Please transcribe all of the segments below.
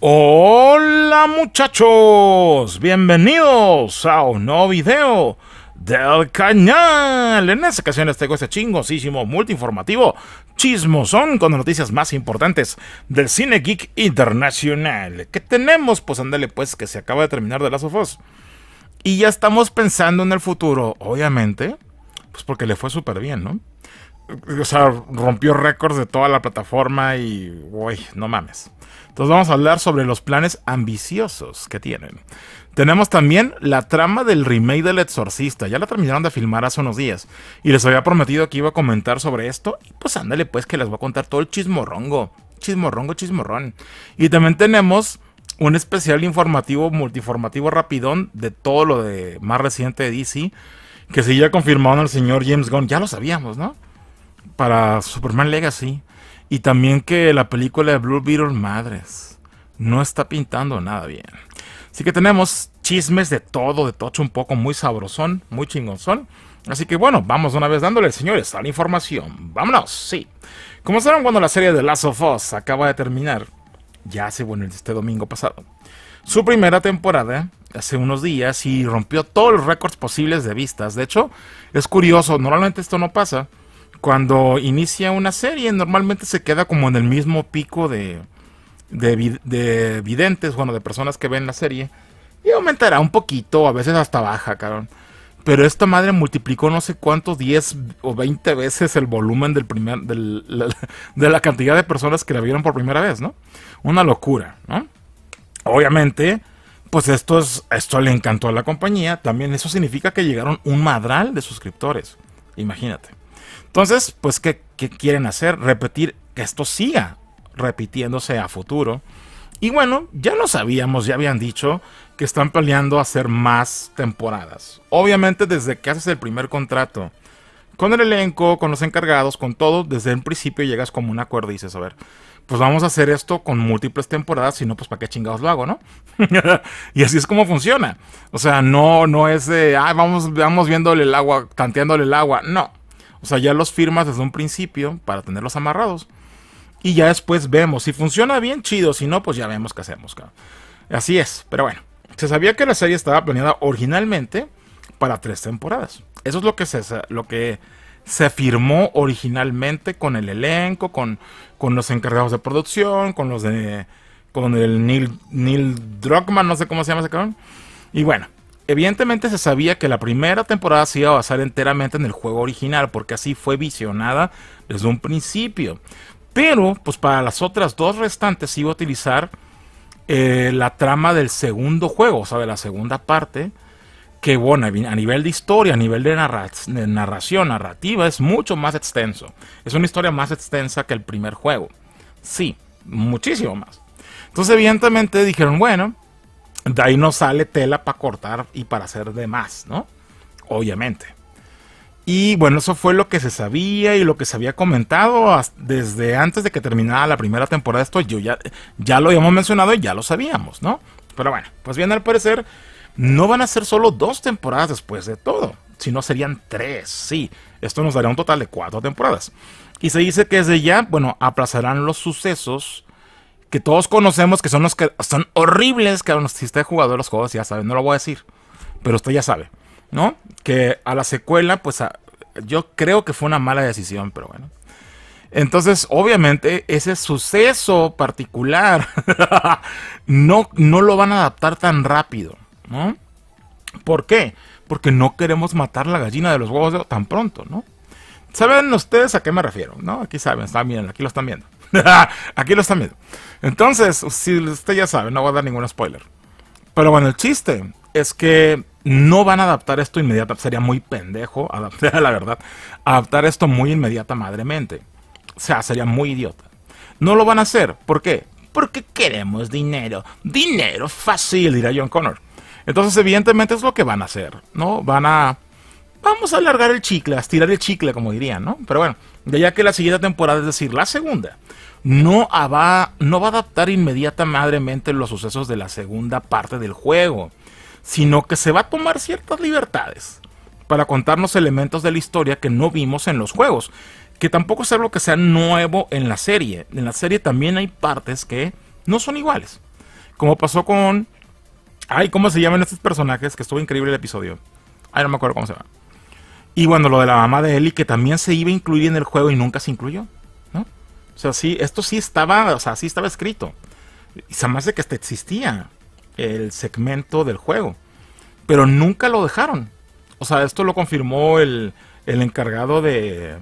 Hola muchachos, bienvenidos a un nuevo video del canal. En esta ocasión les traigo este chingosísimo multiinformativo chismosón con noticias más importantes del cine geek internacional. ¿Qué tenemos? Pues ándale, pues que se acaba de terminar de las sofos Y ya estamos pensando en el futuro, obviamente, pues porque le fue súper bien, ¿no? O sea, rompió récords de toda la plataforma y, uy, no mames. Entonces vamos a hablar sobre los planes ambiciosos que tienen. Tenemos también la trama del remake del Exorcista. Ya la terminaron de filmar hace unos días. Y les había prometido que iba a comentar sobre esto. Y pues ándale, pues que les voy a contar todo el chismorrongo. Chismorrongo, chismorrón. Y también tenemos un especial informativo, multiformativo rapidón de todo lo de más reciente de DC. Que se ya en el señor James Gunn, ya lo sabíamos, ¿no? Para Superman Legacy. Y también que la película de Blue Beetle, madres, no está pintando nada bien. Así que tenemos chismes de todo, de tocho un poco, muy sabrosón, muy chingonzón. Así que bueno, vamos una vez dándole, señores, a la información. Vámonos, sí. Como saben, cuando la serie de Last of Us acaba de terminar, ya hace, bueno, este domingo pasado, su primera temporada, hace unos días, y rompió todos los récords posibles de vistas. De hecho, es curioso, normalmente esto no pasa. Cuando inicia una serie, normalmente se queda como en el mismo pico de, de, videntes, bueno, de personas que ven la serie. Y aumentará un poquito, a veces hasta baja, cabrón. Pero esta madre multiplicó no sé cuántos, 10 o 20 veces el volumen del primer, de la cantidad de personas que la vieron por primera vez, ¿no? Una locura, ¿no? Obviamente, pues esto, esto le encantó a la compañía. También eso significa que llegaron un madral de suscriptores. Imagínate. Entonces, pues, ¿qué, qué quieren hacer? Repetir que esto siga repitiéndose a futuro. Y bueno, ya lo sabíamos, ya habían dicho que están planeando hacer más temporadas. Obviamente desde que haces el primer contrato con el elenco, con los encargados, con todo, desde el principio llegas como un acuerdo y dices, a ver, pues vamos a hacer esto con múltiples temporadas, si no, pues para qué chingados lo hago, ¿no? y así es como funciona. O sea, no, no es de, vamos, vamos viéndole el agua, tanteándole el agua, no. O sea, ya los firmas desde un principio para tenerlos amarrados y ya después vemos. Si funciona bien, chido. Si no, pues ya vemos qué hacemos. Cabrón. Así es. Pero bueno, se sabía que la serie estaba planeada originalmente para tres temporadas. Eso es lo que se, lo que se firmó originalmente con el elenco, con, los encargados de producción, con los de. con el Neil, Neil Druckmann, no sé cómo se llama ese cabrón. Y bueno, evidentemente se sabía que la primera temporada se iba a basar enteramente en el juego original, porque así fue visionada desde un principio. Pero, pues para las otras dos restantes iba a utilizar eh, la trama del segundo juego, o sea, de la segunda parte. Que bueno, a nivel de historia, a nivel de, de narración, narrativa, es mucho más extenso. Es una historia más extensa que el primer juego. Sí, muchísimo más. Entonces, evidentemente dijeron, bueno, de ahí no sale tela para cortar y para hacer de más, ¿no? Obviamente. Y bueno, eso fue lo que se sabía y lo que se había comentado desde antes de que terminara la primera temporada. Esto yo ya, ya lo habíamos mencionado y ya lo sabíamos, ¿no? Pero bueno, pues bien, al parecer, no van a ser solo dos temporadas después de todo, sino serían tres, sí. Esto nos daría un total de cuatro temporadas. Y se dice que desde ya, bueno, aplazarán los sucesos que todos conocemos, que son los que son horribles, que aún usted ha jugador de los juegos, ya saben, no lo voy a decir, pero usted ya sabe. ¿no? Que a la secuela, pues yo creo que fue una mala decisión, pero bueno. Entonces, obviamente, ese suceso particular no, no lo van a adaptar tan rápido, ¿no? ¿Por qué? Porque no queremos matar la gallina de los huevos tan pronto, ¿no? ¿Saben ustedes a qué me refiero? ¿No? Aquí saben, están aquí lo están viendo. aquí lo están viendo. Entonces, si usted ya sabe, no voy a dar ningún spoiler. Pero bueno, el chiste es que no van a adaptar esto inmediatamente... sería muy pendejo, adaptar, la verdad, adaptar esto muy inmediata madremente. O sea, sería muy idiota. No lo van a hacer, ¿por qué? Porque queremos dinero, dinero fácil, dirá John Connor. Entonces, evidentemente es lo que van a hacer, ¿no? Van a... Vamos a alargar el chicle, a estirar el chicle, como dirían, ¿no? Pero bueno, ya que la siguiente temporada, es decir, la segunda, no va, no va a adaptar inmediatamente los sucesos de la segunda parte del juego sino que se va a tomar ciertas libertades para contarnos elementos de la historia que no vimos en los juegos, que tampoco es algo que sea nuevo en la serie. En la serie también hay partes que no son iguales, como pasó con... Ay, ¿cómo se llaman estos personajes? Que estuvo increíble el episodio. Ay, no me acuerdo cómo se llama. Y bueno, lo de la mamá de Ellie, que también se iba a incluir en el juego y nunca se incluyó, ¿no? O sea, sí, esto sí estaba, o sea, sí estaba escrito. Y se que hasta existía el segmento del juego. Pero nunca lo dejaron. O sea, esto lo confirmó el, encargado de.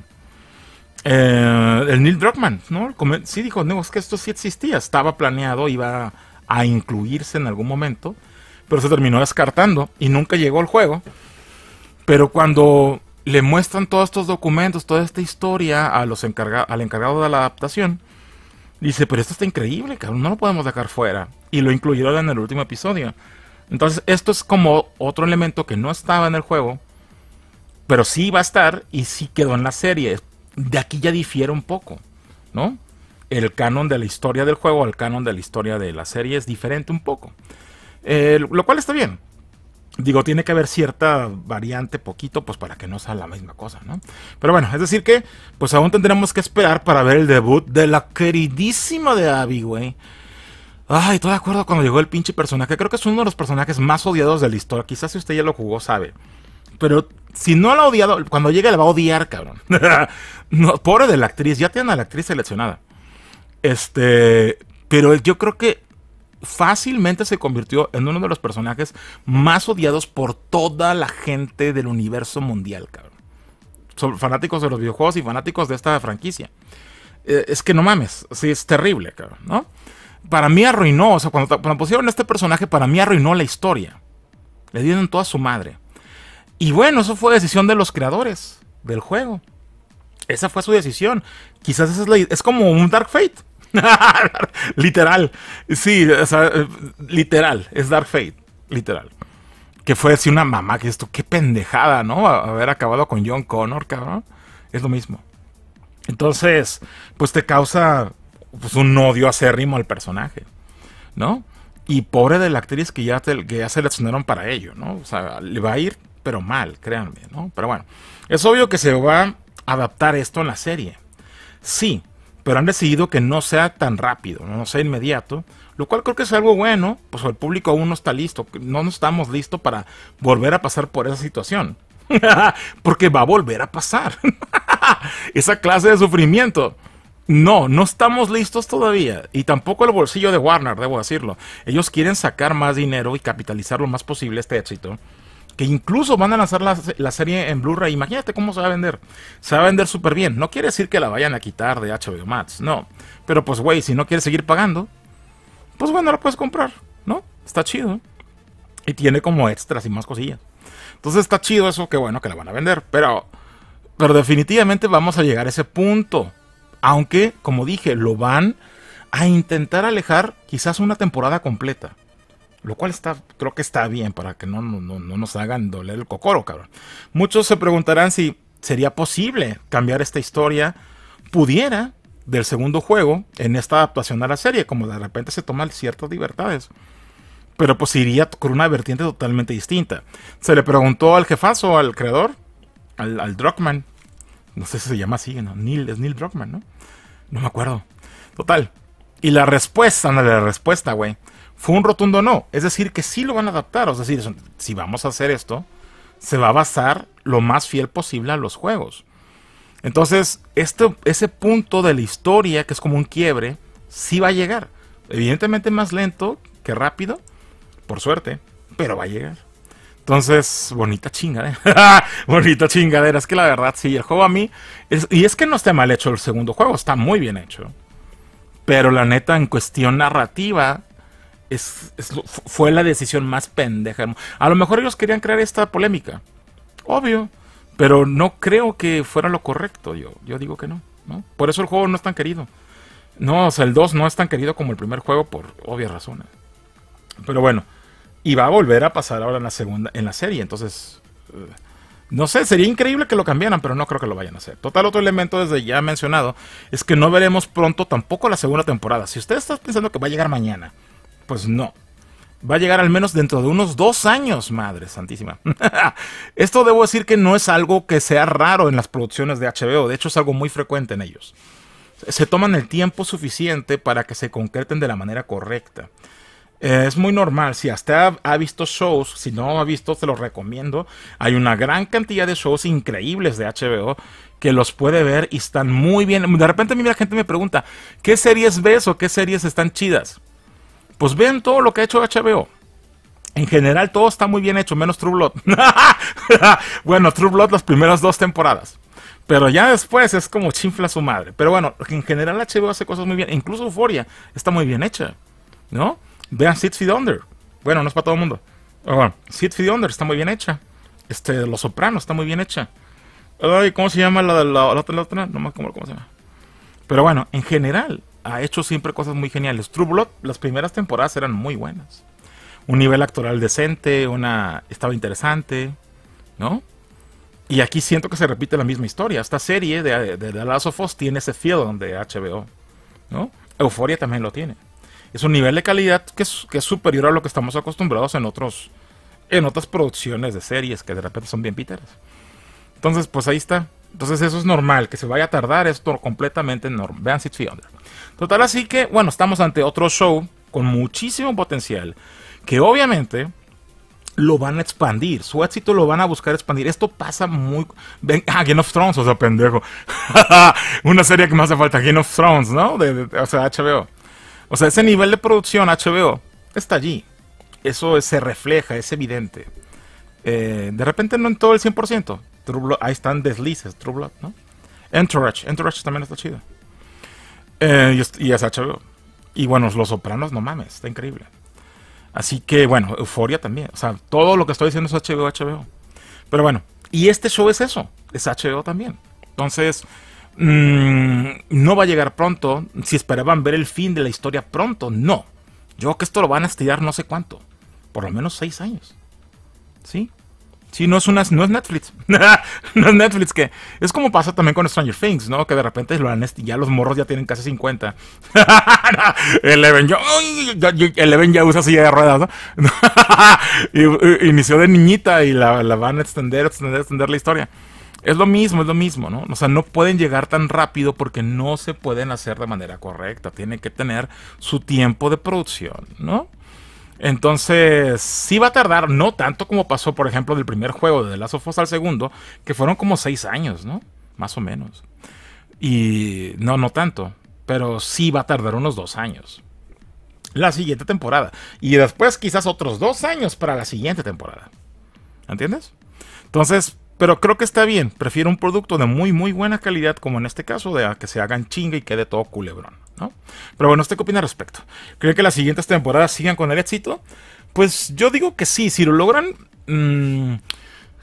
Eh, el Neil Druckmann, ¿no? dijo, no, es que esto sí existía, estaba planeado, iba a incluirse en algún momento, pero se terminó descartando y nunca llegó al juego. Pero cuando le muestran todos estos documentos, toda esta historia a los encarga al encargado de la adaptación, Dice, pero esto está increíble, cabrón, no lo podemos dejar fuera. Y lo incluyeron en el último episodio. Entonces, esto es como otro elemento que no estaba en el juego, pero sí va a estar y sí quedó en la serie. De aquí ya difiere un poco, ¿no? El canon de la historia del juego al canon de la historia de la serie es diferente un poco. Eh, lo cual está bien. Digo, tiene que haber cierta variante poquito, pues para que no sea la misma cosa, ¿no? Pero bueno, es decir que, pues aún tendremos que esperar para ver el debut de la queridísima de Abby, güey. Ay, todo de acuerdo cuando llegó el pinche personaje. Creo que es uno de los personajes más odiados de la historia. Quizás si usted ya lo jugó, sabe. Pero si no la ha odiado, cuando llegue le va a odiar, cabrón. no, pobre de la actriz, ya tiene a la actriz seleccionada. Este, pero yo creo que fácilmente se convirtió en uno de los personajes más odiados por toda la gente del universo mundial, cabrón. Son fanáticos de los videojuegos y fanáticos de esta franquicia. Eh, es que no mames, sí, es terrible, cabrón, ¿no? Para mí arruinó, o sea, cuando, pusieron este personaje, para mí arruinó la historia. Le dieron toda su madre. Y bueno, eso fue decisión de los creadores del juego. Esa fue su decisión. Quizás es como un Dark Fate. literal. Sí, literal. Es Dark Fate. Literal. Que fue así una mamá que esto, qué pendejada, ¿no? Haber acabado con John Connor, cabrón. Es lo mismo. Entonces, pues te causa pues, un odio acérrimo al personaje, ¿no? Y pobre de la actriz que ya, se que ya seleccionaron para ello, ¿no? O sea, le va a ir, pero mal, créanme, ¿no? Pero bueno, es obvio que se va a adaptar esto en la serie. Sí, pero han decidido que no sea tan rápido, no sea inmediato, lo cual creo que es algo bueno, pues el público aún no está listo, no estamos listos para volver a pasar por esa situación, porque va a volver a pasar esa clase de sufrimiento. No, no estamos listos todavía. Y tampoco el bolsillo de Warner, debo decirlo. Ellos quieren sacar más dinero y capitalizar lo más posible este éxito que incluso van a lanzar la, serie en Blu-ray. Imagínate cómo se va a vender. Se va a vender súper bien. No quiere decir que la vayan a quitar de HBO Max, no. Pero pues, güey, si no quieres seguir pagando, pues bueno, la puedes comprar, ¿no? Está chido. Y tiene como extras y más cosillas. Entonces está chido eso, que bueno, que la van a vender. Pero, pero definitivamente vamos a llegar a ese punto. Aunque, como dije, lo van a intentar alejar quizás una temporada completa. Lo cual está, creo que está bien para que no, nos hagan doler el cocoro, cabrón. Muchos se preguntarán si sería posible cambiar esta historia, pudiera, del segundo juego en esta adaptación a la serie, como de repente se toman ciertas libertades. Pero pues iría con una vertiente totalmente distinta. Se le preguntó al jefazo, al creador, al, al Druckmann. No sé si se llama así, ¿no? Neil, es Neil Druckmann, ¿no? No me acuerdo. Total. Y la respuesta, la respuesta, güey fue un rotundo no. Es decir, que sí lo van a adaptar. o decir, si vamos a hacer esto, se va a basar lo más fiel posible a los juegos. Entonces, ese punto de la historia, que es como un quiebre, sí va a llegar. Evidentemente más lento que rápido, por suerte, pero va a llegar. Entonces, bonita chingadera. bonita chingadera. Es que la verdad, sí, el juego a mí. y es que no está mal hecho el segundo juego, está muy bien hecho. Pero la neta, en cuestión narrativa, fue la decisión más pendeja. A lo mejor ellos querían crear esta polémica, obvio, pero no creo que fuera lo correcto. Yo, yo digo que no, Por eso el juego no es tan querido. No, o sea, el 2 no es tan querido como el primer juego por obvias razones. Pero bueno, y va a volver a pasar ahora en la segunda, en la serie. Entonces, eh, no sé, sería increíble que lo cambiaran, pero no creo que lo vayan a hacer. Total, otro elemento desde ya mencionado es que no veremos pronto tampoco la segunda temporada. Si ustedes están pensando que va a llegar mañana, pues no. Va a llegar al menos dentro de unos dos años, madre santísima. Esto debo decir que no es algo que sea raro en las producciones de HBO, de hecho es algo muy frecuente en ellos. Se toman el tiempo suficiente para que se concreten de la manera correcta. Eh, es muy normal, si hasta ha, ha visto shows, si no ha visto, te los recomiendo. Hay una gran cantidad de shows increíbles de HBO que los puede ver y están muy bien. De repente a mí la gente me pregunta, ¿qué series ves o qué series están chidas? Pues vean todo lo que ha hecho HBO. En general todo está muy bien hecho, menos True Blood. bueno, True Blood las primeras dos temporadas. Pero ya después es como chinfla su madre. Pero bueno, en general HBO hace cosas muy bien. Incluso Euphoria está muy bien hecha. ¿No? Vean Six Feet Under. Bueno, no es para todo el mundo. Pero bueno, Under está muy bien hecha. Este, Los Soprano está muy bien hecha. Ay, ¿cómo se llama la de la, otra? No me acuerdo cómo se llama. Pero bueno, en general, ha hecho siempre cosas muy geniales. True Blood, las primeras temporadas eran muy buenas. Un nivel actoral decente, una estaba interesante, ¿no? Y aquí siento que se repite la misma historia. Esta serie de, The Last of Us tiene ese feel de HBO, ¿no? Euforia también lo tiene. Es un nivel de calidad que es, superior a lo que estamos acostumbrados en otros en otras producciones de series que de repente son bien píteras. Entonces, pues ahí está. Entonces eso es normal, que se vaya a tardar, Esto completamente normal. Vean Six Total, así que, bueno, estamos ante otro show con muchísimo potencial, que obviamente lo van a expandir, su éxito lo van a buscar expandir. Esto pasa muy... ah, Game of Thrones, o sea, pendejo. Una serie que me hace falta, Game of Thrones, ¿no? o sea, HBO. O sea, ese nivel de producción HBO está allí. Eso se refleja, es evidente. Eh, de repente no en todo el 100%, ahí están deslices, True Blood, ¿no? Entourage, Entourage también está chido. Eh, y, es HBO. Y bueno, Los Sopranos, no mames, está increíble. Así que bueno, Euforia también. O sea, todo lo que estoy diciendo es HBO, HBO. Pero bueno, y este show es eso, es HBO también. Entonces, mm, no va a llegar pronto. Si esperaban ver el fin de la historia pronto, no. Yo creo que esto lo van a estirar no sé cuánto. Por lo menos seis años. ¿Sí? Sí, no es, una, no es Netflix. no es Netflix que... Es como pasa también con Stranger Things, ¿no? Que de repente ya los morros ya tienen casi 50. Eleven, ya usa silla de ruedas, ¿no? inició de niñita y la, la, van a extender, extender, extender la historia. Es lo mismo, es lo mismo, ¿no? O sea, no pueden llegar tan rápido porque no se pueden hacer de manera correcta. Tienen que tener su tiempo de producción, ¿no? Entonces, sí va a tardar, no tanto como pasó, por ejemplo, del primer juego de The Last of Us al segundo, que fueron como seis años, ¿no? Más o menos. Y no, no tanto, pero sí va a tardar unos dos años. La siguiente temporada. Y después quizás otros dos años para la siguiente temporada. ¿Entiendes? Entonces, pero creo que está bien. Prefiero un producto de muy, muy buena calidad, como en este caso, de que se hagan chinga y quede todo culebrón, ¿no? Pero bueno, ¿usted qué opina al respecto? ¿Cree que las siguientes temporadas sigan con el éxito? Pues yo digo que sí, si lo logran. Mm,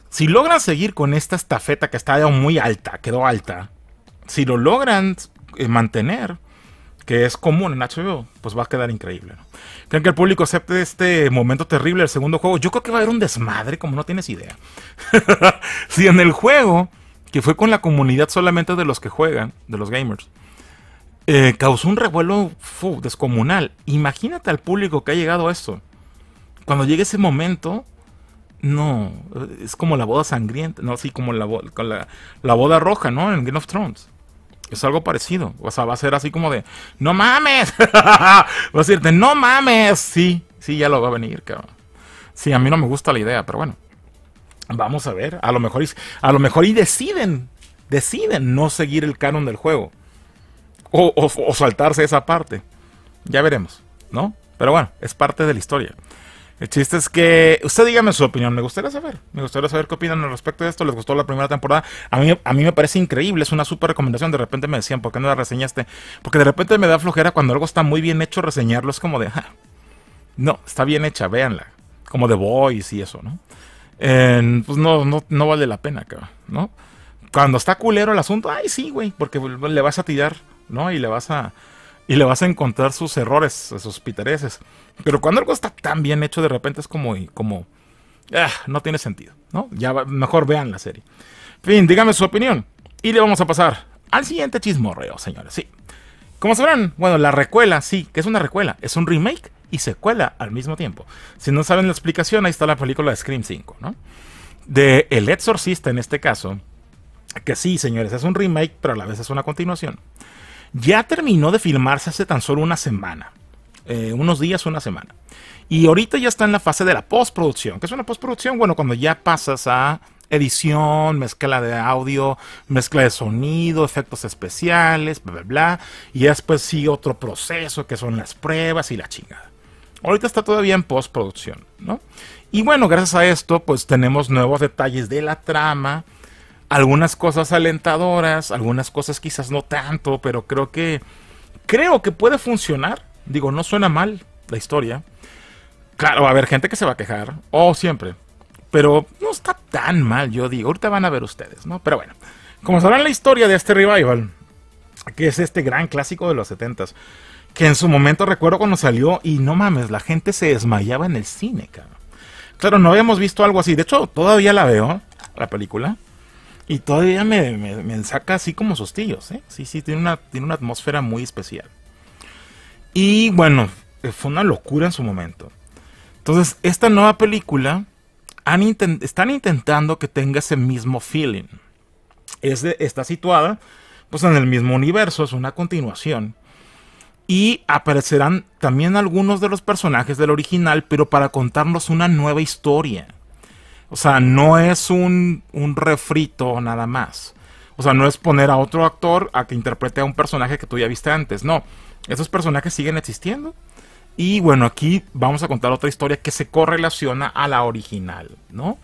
si logran seguir con esta estafeta que está muy alta, quedó alta. Si lo logran eh, mantener que es común en HBO, pues va a quedar increíble. ¿no? ¿Creen que el público acepte este momento terrible del segundo juego? Yo creo que va a haber un desmadre, como no tienes idea. si en el juego, que fue con la comunidad solamente de los que juegan, de los gamers, eh, causó un revuelo descomunal. Imagínate al público que ha llegado a esto. Cuando llegue ese momento, no, es como la boda sangrienta, no, sí, como la, la, la boda roja, ¿no? En Game of Thrones es algo parecido. O sea, va a ser así como de, no mames. va a decirte, no mames. Sí, sí, ya lo va a venir, cabrón. Sí, a mí no me gusta la idea, pero bueno. Vamos a ver. A lo mejor, a lo mejor y deciden, deciden no seguir el canon del juego. o saltarse esa parte. Ya veremos, ¿no? Pero bueno, es parte de la historia. El chiste es que usted dígame su opinión, me gustaría saber, me gustaría saber qué opinan al respecto de esto, les gustó la primera temporada, a mí, a mí me parece increíble, es una súper recomendación, de repente me decían, ¿por qué no la reseñaste? Porque de repente me da flojera cuando algo está muy bien hecho reseñarlo, es como de, ah, no, está bien hecha, véanla, como de Voice y eso, ¿no? pues no, no, no vale la pena, cabrón, ¿no? Cuando está culero el asunto, ay sí, güey, porque le vas a tirar, ¿no? Y le vas a y le vas a encontrar sus errores, sus pitereces Pero cuando algo está tan bien hecho, de repente es como, como ah, no tiene sentido, ¿no? Ya mejor vean la serie. Fin, dígame su opinión. Y le vamos a pasar al siguiente chismorreo, señores. Sí. Como sabrán, bueno, la recuela, sí, que es una recuela, es un remake y secuela al mismo tiempo. Si no saben la explicación, ahí está la película de Scream 5, ¿no? De El Exorcista en este caso, que sí, señores, es un remake, pero a la vez es una continuación. Ya terminó de filmarse hace tan solo una semana. Eh, unos días, una semana. Y ahorita ya está en la fase de la postproducción. que es una postproducción? Bueno, cuando ya pasas a edición, mezcla de audio, mezcla de sonido, efectos especiales, bla, bla, bla. Y después sí otro proceso que son las pruebas y la chingada. Ahorita está todavía en postproducción, ¿no? Y bueno, gracias a esto, pues tenemos nuevos detalles de la trama algunas cosas alentadoras, algunas cosas quizás no tanto, pero creo que creo que puede funcionar. Digo, no suena mal la historia. Claro, va a haber gente que se va a quejar, o oh, siempre. Pero no está tan mal, yo digo. Ahorita van a ver ustedes, ¿no? Pero bueno, como sabrán la historia de este revival, que es este gran clásico de los 70 que en su momento recuerdo cuando salió y no mames, la gente se desmayaba en el cine, cabrón. Claro, no habíamos visto algo así. De hecho, todavía la veo, la película. Y todavía me, saca así como sostillos, ¿eh? Sí, sí, tiene una, tiene una atmósfera muy especial. Y bueno, eh, fue una locura en su momento. Entonces, esta nueva película están intentando que tenga ese mismo feeling. Es está situada pues en el mismo universo, es una continuación. Y aparecerán también algunos de los personajes del original, pero para contarnos una nueva historia. O sea, no es un, un refrito nada más. O sea, no es poner a otro actor a que interprete a un personaje que tú ya viste antes. No, esos personajes siguen existiendo. Y bueno, aquí vamos a contar otra historia que se correlaciona a la original, ¿no?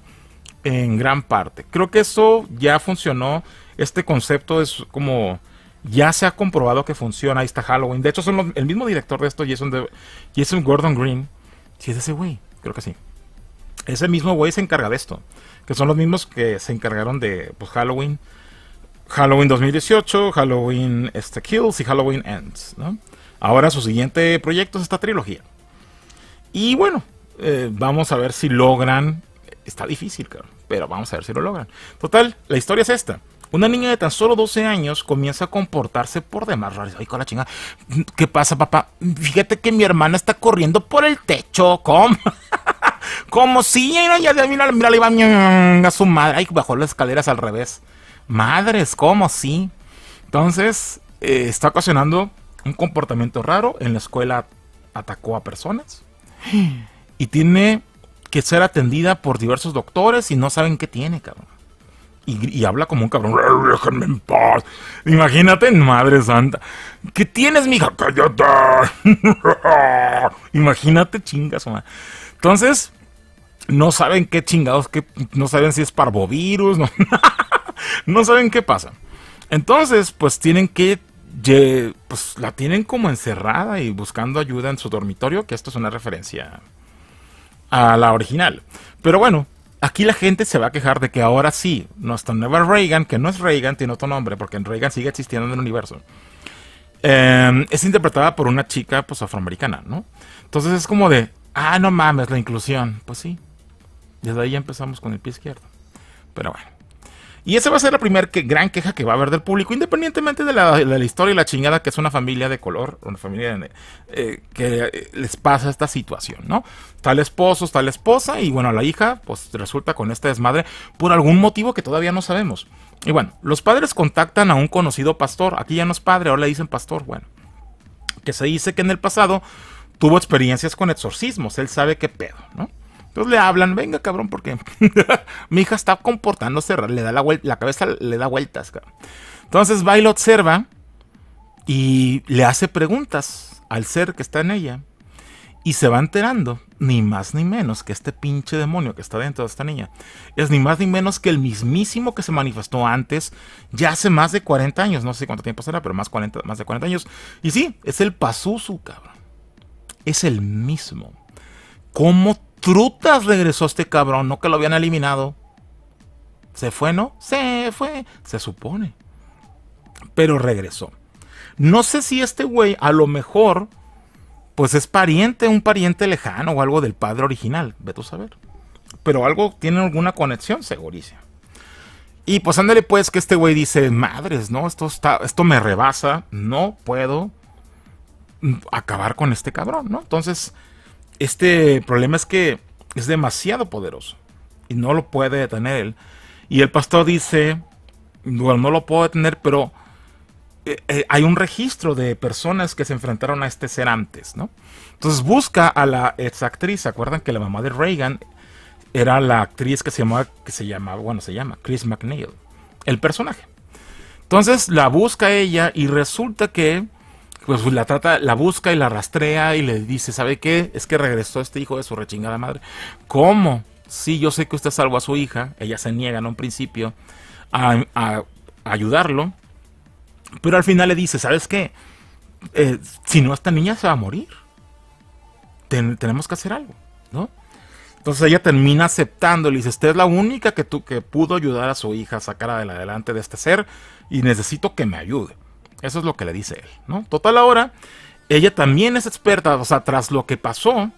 En gran parte. Creo que eso ya funcionó. Este concepto es como ya se ha comprobado que funciona. Ahí está Halloween. De hecho, son el mismo director de esto, Jason, de, Jason Gordon Green. Si ¿Sí es ese güey, creo que sí. Ese mismo güey se encarga de esto, que son los mismos que se encargaron de pues, Halloween, Halloween 2018, Halloween este, Kills y Halloween Ends, Ahora su siguiente proyecto es esta trilogía. Y bueno, eh, vamos a ver si logran. Está difícil, claro, pero vamos a ver si lo logran. Total, la historia es esta. Una niña de tan solo 12 años comienza a comportarse por demás raro. Ay, con la chinga. ¿Qué pasa, papá? Fíjate que mi hermana está corriendo por el techo. ¿Cómo? Como si ya, mira, mira, le iba a su madre. Ay, bajó las escaleras al revés. Madres, ¿cómo si... Entonces, eh, está ocasionando un comportamiento raro. En la escuela atacó a personas. Y tiene que ser atendida por diversos doctores y no saben qué tiene, cabrón. Y, habla como un cabrón. Déjenme en paz. Imagínate, madre santa. ¿Qué tienes, mija? Cállate. Imagínate, chingas, madre. Entonces, no saben qué chingados, que no saben si es parvovirus, no, saben qué pasa. Entonces, pues tienen que, pues la tienen como encerrada y buscando ayuda en su dormitorio, que esto es una referencia a la original. Pero bueno, aquí la gente se va a quejar de que ahora sí, nuestra nueva Reagan, que no es Reagan, tiene otro nombre, porque Reagan sigue existiendo en el universo. Em, es interpretada por una chica pues afroamericana, ¿no? Entonces es como de, ah, no mames, la inclusión. Pues sí, desde ahí ya empezamos con el pie izquierdo. Pero bueno. Y esa va a ser la primera que, gran queja que va a haber del público, independientemente de la, historia y la chingada que es una familia de color, una familia eh, que eh, les pasa esta situación, ¿no? Tal esposo, tal esposa, y bueno, la hija, pues resulta con esta desmadre por algún motivo que todavía no sabemos. Y bueno, los padres contactan a un conocido pastor, aquí ya no es padre, ahora le dicen pastor, bueno, que se dice que en el pasado tuvo experiencias con exorcismos, él sabe qué pedo, ¿no? Entonces le hablan, venga cabrón, porque mi hija está comportándose le da la, vuelta, la cabeza le da vueltas. Entonces va y lo observa y le hace preguntas al ser que está en ella. Y se va enterando, ni más ni menos, que este pinche demonio que está dentro de esta niña es ni más ni menos que el mismísimo que se manifestó antes, ya hace más de 40 años, no sé cuánto tiempo será, pero más, 40, más de 40 años. Y sí, es el Pazuzu, cabrón. Es el mismo. ¿Cómo trutas regresó este cabrón? No que lo habían eliminado. Se fue, ¿no? Se fue, se supone. Pero regresó. No sé si este güey a lo mejor pues es pariente, un pariente lejano o algo del padre original, Vete tú saber. Pero algo tiene alguna conexión, segurísima. Y pues ándale pues que este güey dice, madres, no, esto está, esto me rebasa, no puedo mm, acabar con este cabrón, ¿no? Entonces este problema es que es demasiado poderoso y no lo puede detener él. Y el pastor dice, no lo puedo detener, pero eh, eh, hay un registro de personas que se enfrentaron a este ser antes, ¿no? Entonces busca a la exactriz, ¿se acuerdan que la mamá de Reagan era la actriz que se llamaba, que se llamaba, bueno, se llama Chris McNeil, el personaje. Entonces la busca ella y resulta que pues la trata, la busca y la rastrea y le dice, ¿sabe qué? Es que regresó este hijo de su rechingada madre. ¿Cómo? Sí, yo sé que usted salvó a su hija, ella se niega en un principio a, ayudarlo, pero al final le dice, ¿sabes qué? Eh, si no, esta niña se va a morir. tenemos que hacer algo, ¿no? Entonces ella termina aceptando, le dice, usted es la única que, que pudo ayudar a su hija a sacar adelante de este ser y necesito que me ayude. Eso es lo que le dice él, ¿no? Total ahora, ella también es experta, o sea, tras lo que pasó,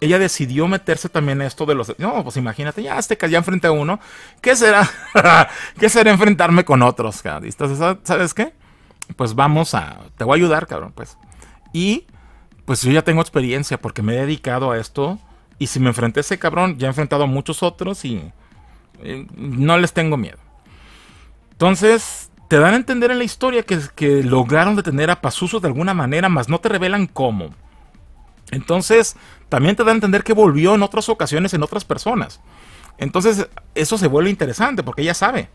ella decidió meterse también a esto de los... No, pues imagínate, ya este ya enfrente a uno, ¿qué será? ¿Qué será enfrentarme con otros, cadistas? ¿Sabes qué? Pues vamos a... Te voy a ayudar, cabrón, pues. Y pues yo ya tengo experiencia porque me he dedicado a esto y si me enfrenté a ese cabrón, ya he enfrentado a muchos otros y no les tengo miedo. Entonces, te dan a entender en la historia que, que lograron detener a Pazuzu de alguna manera, mas no te revelan cómo. Entonces, también te dan a entender que volvió en otras ocasiones en otras personas. Entonces, eso se vuelve interesante porque ella sabe,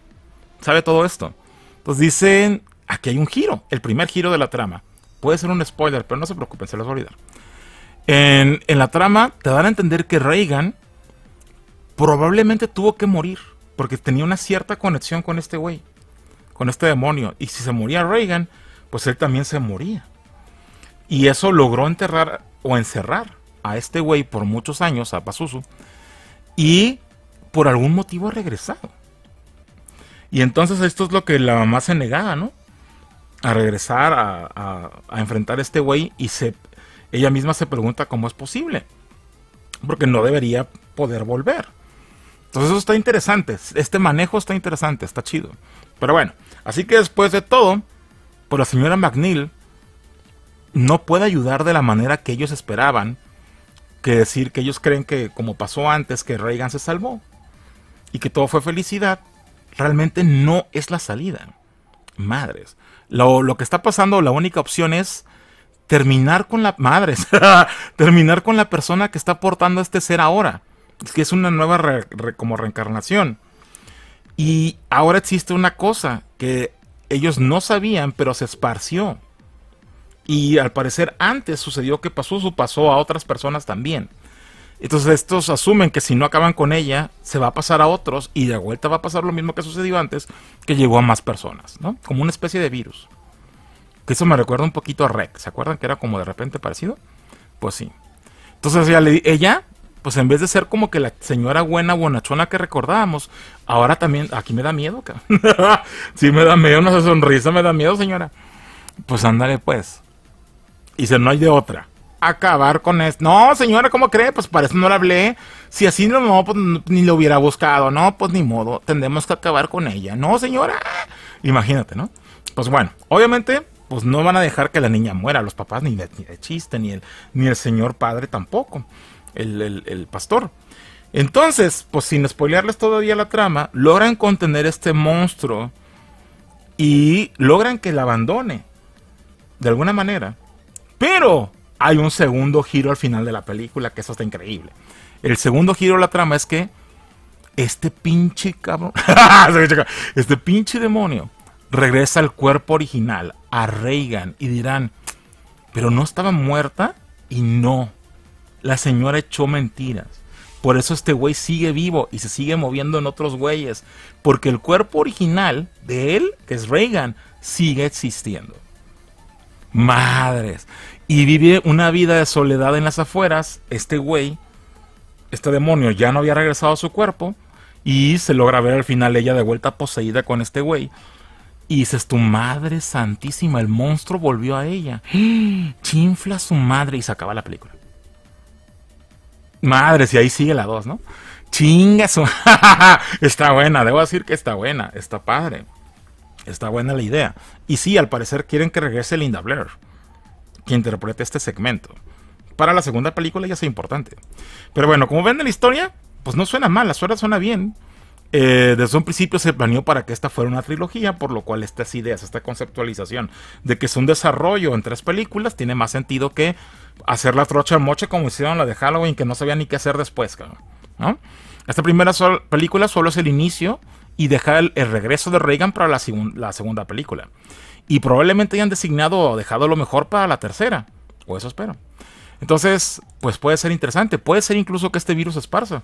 sabe todo esto. Entonces dicen, aquí hay un giro, el primer giro de la trama. Puede ser un spoiler, pero no se preocupen, se los voy a olvidar. En, en, la trama te dan a entender que Reagan probablemente tuvo que morir porque tenía una cierta conexión con este güey con este demonio. Y si se moría Reagan, pues él también se moría. Y eso logró enterrar o encerrar a este güey por muchos años, a Pazuzu, y por algún motivo ha regresado. Y entonces esto es lo que la mamá se negaba, ¿no? A regresar, a, enfrentar a este güey y se, ella misma se pregunta cómo es posible. Porque no debería poder volver. Entonces eso está interesante. Este manejo está interesante, está chido. Pero bueno, Así que después de todo, por pues la señora McNeil no puede ayudar de la manera que ellos esperaban, que decir que ellos creen que como pasó antes, que Reagan se salvó y que todo fue felicidad, realmente no es la salida. Madres. Lo, que está pasando, la única opción es terminar con la... Madres. terminar con la persona que está aportando este ser ahora. Es que es una nueva como reencarnación. Y ahora existe una cosa, que ellos no sabían, pero se esparció. Y al parecer antes sucedió que pasó, su pasó a otras personas también. Entonces estos asumen que si no acaban con ella, se va a pasar a otros y de vuelta va a pasar lo mismo que sucedió antes, que llegó a más personas, ¿no? Como una especie de virus. Que eso me recuerda un poquito a Rec. ¿Se acuerdan que era como de repente parecido? Pues sí. Entonces ella, ella pues en vez de ser como que la señora buena, bonachona que recordábamos, ahora también, aquí me da miedo, cabrón. sí me da miedo, una sonrisa me da miedo, señora. Pues ándale, pues. Y se no hay de otra. Acabar con esto. No, señora, ¿cómo cree? Pues para eso no la hablé. Si así no, pues ni lo hubiera buscado. No, pues ni modo. Tendremos que acabar con ella. No, señora. Imagínate, ¿no? Pues bueno, obviamente pues no van a dejar que la niña muera, los papás ni de, ni chiste, ni el, ni el señor padre tampoco el, pastor. Entonces, pues sin spoilearles todavía la trama, logran contener este monstruo y logran que la abandone, de alguna manera. Pero hay un segundo giro al final de la película, que eso está increíble. El segundo giro de la trama es que este pinche cabrón, este pinche demonio, regresa al cuerpo original, a Reagan, y dirán, pero no estaba muerta y no, la señora echó mentiras. Por eso este güey sigue vivo y se sigue moviendo en otros güeyes. Porque el cuerpo original de él, que es Reagan, sigue existiendo. Madres. Y vive una vida de soledad en las afueras. Este güey, este demonio, ya no había regresado a su cuerpo. Y se logra ver al final ella de vuelta poseída con este güey. Y dices, tu madre santísima, el monstruo volvió a ella. Chinfla su madre y se acaba la película. Madre, si ahí sigue la 2, ¿no? Chingas. está buena, debo decir que está buena, está padre. Está buena la idea. Y sí, al parecer quieren que regrese Linda Blair, que interprete este segmento. Para la segunda película ya es importante. Pero bueno, como ven en la historia, pues no suena mal, la suerte suena bien. Eh, desde un principio se planeó para que esta fuera una trilogía, por lo cual estas ideas, esta conceptualización de que es un desarrollo en tres películas, tiene más sentido que hacer la trocha moche como hicieron la de Halloween, que no sabía ni qué hacer después, ¿no? Esta primera película solo es el inicio y deja el, regreso de Reagan para la, segunda película. Y probablemente hayan designado o dejado lo mejor para la tercera. O eso espero. Entonces, pues puede ser interesante. Puede ser incluso que este virus se esparza.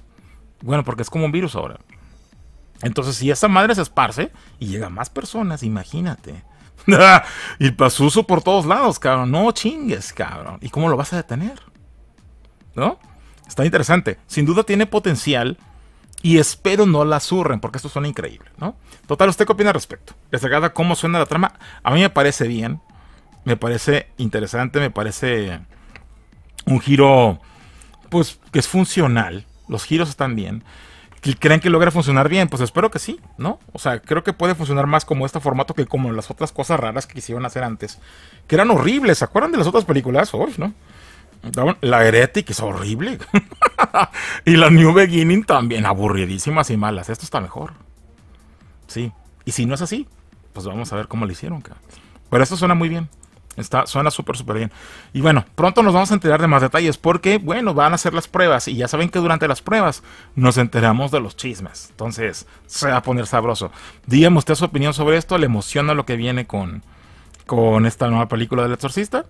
Bueno, porque es como un virus ahora. Entonces, si esta madre se esparce y llega más personas, imagínate. y pues, uso por todos lados, cabrón. No chingues, cabrón. ¿Y cómo lo vas a detener? ¿No? Está interesante. Sin duda tiene potencial y espero no la surren, porque esto suena increíble, ¿no? Total, ¿usted qué opina al respecto? ¿Les cómo suena la trama? A mí me parece bien, me parece interesante, me parece un giro, pues, que es funcional. Los giros están bien creen que logra funcionar bien, pues espero que sí, ¿no? O sea, creo que puede funcionar más como este formato que como las otras cosas raras que quisieron hacer antes, que eran horribles, ¿se acuerdan de las otras películas? Hoy, ¿no? La Heretic es horrible. y la New Beginning también, aburridísimas y malas. Esto está mejor. Sí. Y si no es así, pues vamos a ver cómo lo hicieron, Pero esto suena muy bien. Está, suena súper, súper bien. Y bueno, pronto nos vamos a enterar de más detalles porque, bueno, van a hacer las pruebas y ya saben que durante las pruebas nos enteramos de los chismes. Entonces, se va a poner sabroso. Dígame usted su opinión sobre esto. ¿Le emociona lo que viene con, con esta nueva película del exorcista?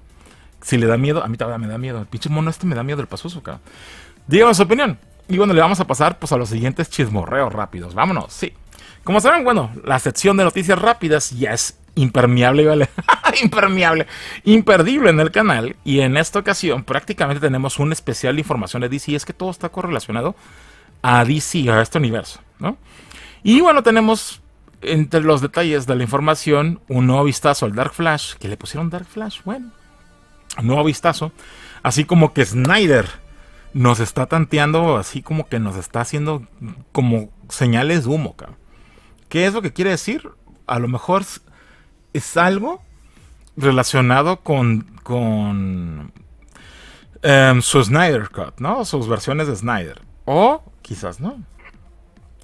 Si le da miedo, a mí todavía me da miedo. El pinche mono este me da miedo el paso cabrón. Dígame su opinión. Y bueno, le vamos a pasar pues a los siguientes chismorreos rápidos. Vámonos, sí. Como saben, bueno, la sección de noticias rápidas ya es impermeable, ¿vale? impermeable, imperdible en el canal. Y en esta ocasión prácticamente tenemos un especial de información de DC. Y Es que todo está correlacionado a DC, a este universo, ¿no? Y bueno, tenemos entre los detalles de la información un nuevo vistazo al Dark Flash. que le pusieron Dark Flash? Bueno, un nuevo vistazo. Así como que Snyder nos está tanteando, así como que nos está haciendo como señales de humo, ¿Qué es lo que quiere decir? A lo mejor es algo relacionado con, con em, su Snyder Cut, ¿no? Sus versiones de Snyder. O quizás no.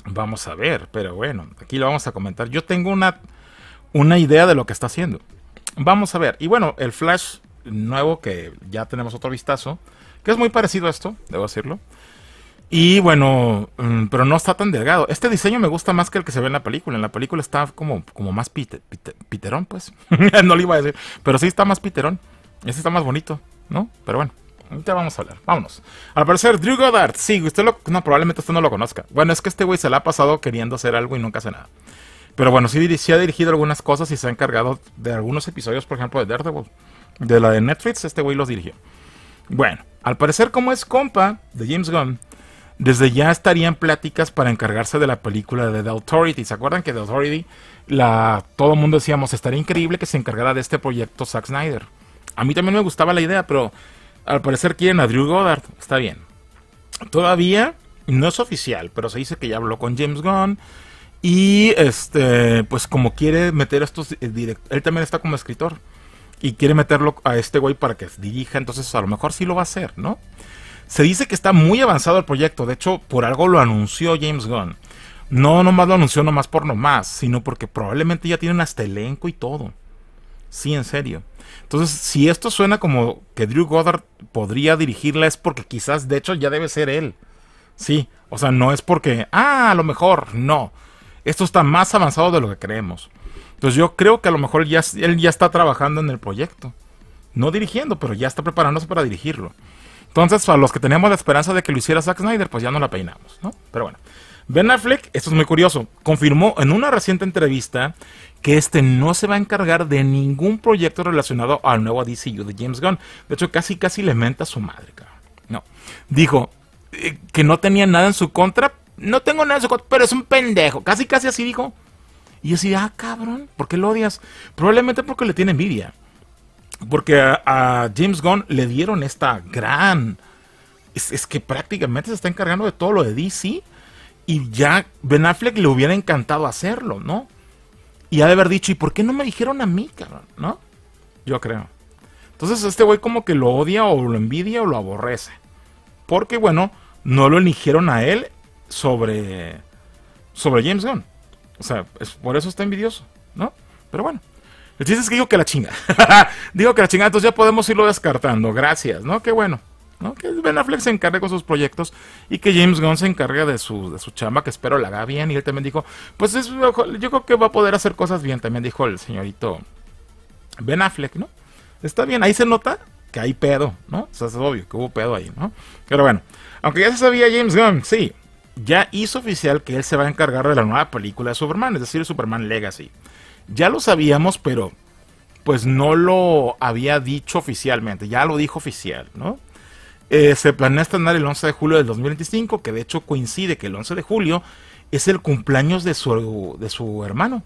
Vamos a ver, pero bueno, aquí lo vamos a comentar. Yo tengo una, una idea de lo que está haciendo. Vamos a ver. Y bueno, el Flash nuevo que ya tenemos otro vistazo, que es muy parecido a esto, debo decirlo. Y bueno, mm, pero no está tan delgado. Este diseño me gusta más que el que se ve en la película. En la película está como, como más pite, piterón, pues. no le iba a decir. Pero sí está más piterón. Este está más bonito, ¿no? Pero bueno. Ahorita vamos a hablar, vámonos. Al parecer, Drew Goddard, sí, usted lo. No, probablemente usted no lo conozca. Bueno, es que este güey se le ha pasado queriendo hacer algo y nunca hace nada. Pero bueno, sí, sí ha dirigido algunas cosas y se ha encargado de algunos episodios, por ejemplo, de Daredevil. De la de Netflix, este güey los dirigió. Bueno, al parecer, como es compa de James Gunn, desde ya estarían pláticas para encargarse de la película de The Authority. ¿Se acuerdan que The Authority, todo el mundo decíamos, estaría increíble que se encargara de este proyecto Zack Snyder? A mí también me gustaba la idea, pero al parecer quieren a Drew Goddard. Está bien. Todavía no es oficial, pero se dice que ya habló con James Gunn. Y este, pues como quiere meter a estos eh, directores, él también está como escritor. Y quiere meterlo a este güey para que dirija, entonces a lo mejor sí lo va a hacer, ¿no? Se dice que está muy avanzado el proyecto, de hecho, por algo lo anunció James Gunn. No nomás lo anunció nomás por nomás, sino porque probablemente ya tienen hasta elenco y todo. Sí, en serio. Entonces, si esto suena como que Drew Goddard podría dirigirla, es porque quizás, de hecho, ya debe ser él. Sí, o sea, no es porque, ah, a lo mejor, no. Esto está más avanzado de lo que creemos. Entonces, yo creo que a lo mejor ya, él ya está trabajando en el proyecto. No dirigiendo, pero ya está preparándose para dirigirlo. Entonces, para los que teníamos la esperanza de que lo hiciera Zack Snyder, pues ya no la peinamos, ¿no? Pero bueno. Ben Affleck, esto es muy curioso, confirmó en una reciente entrevista que este no se va a encargar de ningún proyecto relacionado al nuevo DCU de James Gunn. De hecho, casi casi le menta a su madre, cabrón. No. Dijo eh, que no tenía nada en su contra. No tengo nada en su contra, pero es un pendejo. Casi casi así dijo. Y yo así, ah, cabrón, ¿por qué lo odias? Probablemente porque le tiene envidia. Porque a, James Gunn le dieron esta gran... Es, que prácticamente se está encargando de todo lo de DC. Y ya Ben Affleck le hubiera encantado hacerlo, ¿no? Y ha de haber dicho, ¿y por qué no me dijeron a mí, cabrón? ¿No? Yo creo. Entonces este güey como que lo odia o lo envidia o lo aborrece. Porque bueno, no lo eligieron a él sobre, sobre James Gunn. O sea, es, por eso está envidioso, ¿no? Pero bueno. El chiste es que digo que la chinga. digo que la chinga, entonces ya podemos irlo descartando. Gracias, ¿no? Qué bueno. Que Ben Affleck se encargue con sus proyectos y que James Gunn se encargue de su, de su chamba, que espero la haga bien. Y él también dijo, pues yo creo que va a poder hacer cosas bien, también dijo el señorito Ben Affleck, ¿no? Está bien, ahí se nota que hay pedo, ¿no? O sea, es obvio que hubo pedo ahí, ¿no? Pero bueno, aunque ya se sabía James Gunn, sí, ya hizo oficial que él se va a encargar de la nueva película de Superman, es decir, Superman Legacy. Ya lo sabíamos, pero pues no lo había dicho oficialmente, ya lo dijo oficial, ¿no? Eh, se planea estrenar el 11 de julio del 2025, que de hecho coincide que el 11 de julio es el cumpleaños de su, de su hermano.